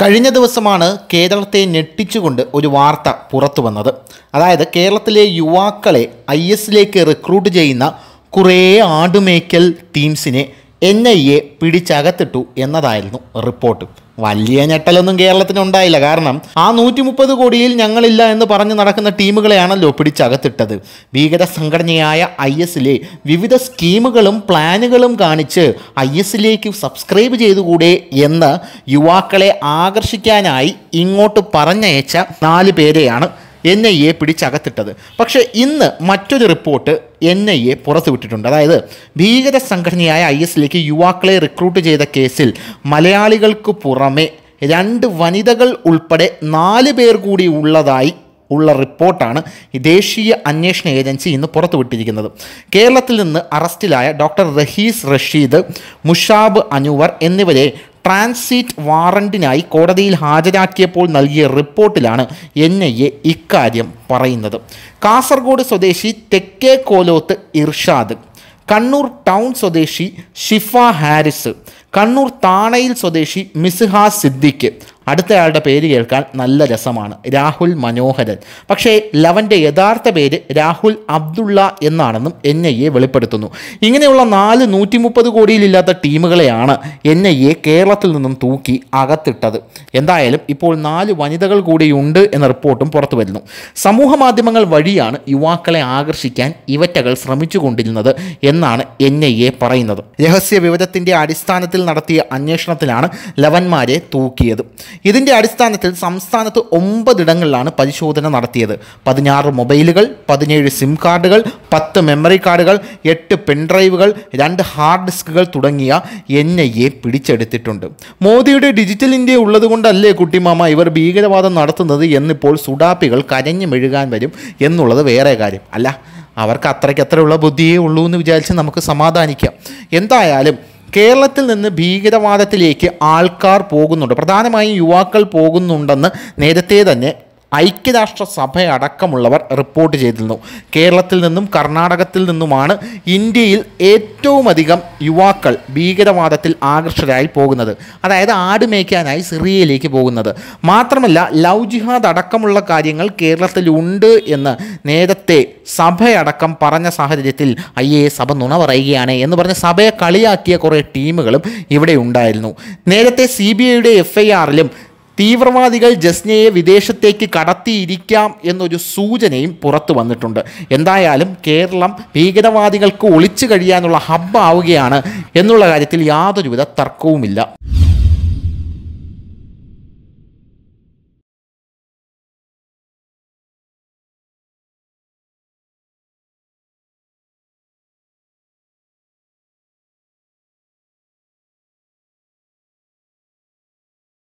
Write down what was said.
കഴിഞ്ഞ ദിവസമാണ് കേരളത്തെ ഞെട്ടിച്ചുകൊണ്ട് ഒരു വാർത്ത പുറത്തു വന്നത് അതായത് കേരളത്തിലെ യുവാക്കളെ ഐ എസിലേക്ക് റിക്രൂട്ട് ചെയ്യുന്ന കുറേ ആടുമേക്കൽ ടീംസിനെ എൻ ഐ എ പിടിച്ചകത്തിട്ടു എന്നതായിരുന്നു റിപ്പോർട്ട് വലിയ ഞെട്ടലൊന്നും കേരളത്തിന് ഉണ്ടായില്ല കാരണം ആ നൂറ്റി മുപ്പത് കോടിയിൽ ഞങ്ങളില്ല എന്ന് പറഞ്ഞ് നടക്കുന്ന ടീമുകളെയാണല്ലോ പിടിച്ചകത്തിട്ടത് ഭീകര സംഘടനയായ ഐ എസിലെ വിവിധ സ്കീമുകളും പ്ലാനുകളും കാണിച്ച് ഐ എസിലേക്ക് സബ്സ്ക്രൈബ് ചെയ്തുകൂടെ എന്ന് യുവാക്കളെ ആകർഷിക്കാനായി ഇങ്ങോട്ട് പറഞ്ഞയച്ച നാല് പേരെയാണ് എൻ ഐ എ പിടിച്ചകത്തിട്ടത് പക്ഷേ ഇന്ന് മറ്റൊരു റിപ്പോർട്ട് എൻ ഐ എ പുറത്തുവിട്ടിട്ടുണ്ട് അതായത് ഭീകര സംഘടനയായ ഐ എസിലേക്ക് യുവാക്കളെ റിക്രൂട്ട് ചെയ്ത കേസിൽ മലയാളികൾക്ക് പുറമെ രണ്ട് വനിതകൾ ഉൾപ്പെടെ നാല് പേർ കൂടി ഉള്ളതായി ഉള്ള റിപ്പോർട്ടാണ് ദേശീയ അന്വേഷണ ഏജൻസി ഇന്ന് പുറത്തുവിട്ടിരിക്കുന്നത് കേരളത്തിൽ നിന്ന് അറസ്റ്റിലായ ഡോക്ടർ റഹീസ് റഷീദ് മുഷാബ് അനുവർ എന്നിവരെ ട്രാൻസിറ്റ് വാറണ്ടിനായി കോടതിയിൽ ഹാജരാക്കിയപ്പോൾ നൽകിയ റിപ്പോർട്ടിലാണ് എൻ ഐ എ ഇക്കാര്യം പറയുന്നത് കാസർഗോഡ് സ്വദേശി തെക്കേ കോലോത്ത് ഇർഷാദ് കണ്ണൂർ ടൗൺ സ്വദേശി ഷിഫ ഹാരിസ് കണ്ണൂർ താണയിൽ സ്വദേശി മിസ്ഹാ സിദ്ദിഖ് അടുത്തയാളുടെ പേര് കേൾക്കാൻ നല്ല രസമാണ് രാഹുൽ മനോഹരൻ പക്ഷേ ലവൻ്റെ യഥാർത്ഥ പേര് രാഹുൽ അബ്ദുള്ള എന്നാണെന്നും എൻ ഐ എ വെളിപ്പെടുത്തുന്നു ഇങ്ങനെയുള്ള നാല് നൂറ്റി മുപ്പത് കോടിയിലില്ലാത്ത ടീമുകളെയാണ് എൻ ഐ എ കേരളത്തിൽ നിന്നും തൂക്കി അകത്തിട്ടത് എന്തായാലും ഇപ്പോൾ നാല് വനിതകൾ കൂടിയുണ്ട് എന്ന റിപ്പോർട്ടും പുറത്തു വരുന്നു സമൂഹ മാധ്യമങ്ങൾ വഴിയാണ് യുവാക്കളെ ആകർഷിക്കാൻ ഇവറ്റകൾ ശ്രമിച്ചുകൊണ്ടിരുന്നത് എന്നാണ് എൻ ഐ എ പറയുന്നത് രഹസ്യ വിവരത്തിൻ്റെ അടിസ്ഥാനത്തിൽ നടത്തിയ അന്വേഷണത്തിലാണ് ലവന്മാരെ തൂക്കിയത് ഇതിൻ്റെ അടിസ്ഥാനത്തിൽ സംസ്ഥാനത്ത് ഒമ്പതിടങ്ങളിലാണ് പരിശോധന നടത്തിയത് പതിനാറ് മൊബൈലുകൾ പതിനേഴ് സിം കാർഡുകൾ പത്ത് മെമ്മറി കാർഡുകൾ എട്ട് പെൻഡ്രൈവുകൾ രണ്ട് ഹാർഡ് ഡിസ്കുകൾ തുടങ്ങിയ എൻ ഐ എ പിടിച്ചെടുത്തിട്ടുണ്ട് മോദിയുടെ ഡിജിറ്റൽ ഇന്ത്യ ഉള്ളതുകൊണ്ടല്ലേ കുട്ടിമാമ ഇവർ ഭീകരവാദം നടത്തുന്നത് എന്നിപ്പോൾ സുഡാപ്പികൾ കരഞ്ഞു മെഴുകാൻ വരും എന്നുള്ളത് വേറെ കാര്യം അല്ല അവർക്ക് അത്രയ്ക്കത്രയുള്ള ബുദ്ധിയേ ഉള്ളൂ എന്ന് വിചാരിച്ച് നമുക്ക് സമാധാനിക്കാം എന്തായാലും കേരളത്തിൽ നിന്ന് ഭീകരവാദത്തിലേക്ക് ആൾക്കാർ പോകുന്നുണ്ട് പ്രധാനമായും യുവാക്കൾ പോകുന്നുണ്ടെന്ന് നേരത്തെ തന്നെ ഐക്യരാഷ്ട്രസഭ അടക്കമുള്ളവർ റിപ്പോർട്ട് ചെയ്തിരുന്നു കേരളത്തിൽ നിന്നും കർണാടകത്തിൽ നിന്നുമാണ് ഇന്ത്യയിൽ ഏറ്റവുമധികം യുവാക്കൾ ഭീകരവാദത്തിൽ ആകർഷകരായി പോകുന്നത് അതായത് ആട് മേയ്ക്കാനായി സിറിയയിലേക്ക് പോകുന്നത് മാത്രമല്ല ലവ് ജിഹാദ് അടക്കമുള്ള കാര്യങ്ങൾ കേരളത്തിലുണ്ട് എന്ന് നേരത്തെ സഭയടക്കം പറഞ്ഞ സാഹചര്യത്തിൽ അയ്യേ സഭ നുണ പറയുകയാണ് എന്ന് പറഞ്ഞ് സഭയെ കളിയാക്കിയ കുറേ ടീമുകളും ഇവിടെ ഉണ്ടായിരുന്നു നേരത്തെ സി ബി ഐയുടെ എഫ് ഐ ആറിലും തീവ്രവാദികൾ ജസ്നയെ വിദേശത്തേക്ക് കടത്തിയിരിക്കാം എന്നൊരു സൂചനയും പുറത്തു വന്നിട്ടുണ്ട് എന്തായാലും കേരളം ഭീകരവാദികൾക്ക് ഒളിച്ചു കഴിയാനുള്ള ഹബ്ബാവുകയാണ് എന്നുള്ള കാര്യത്തിൽ യാതൊരുവിധ തർക്കവുമില്ല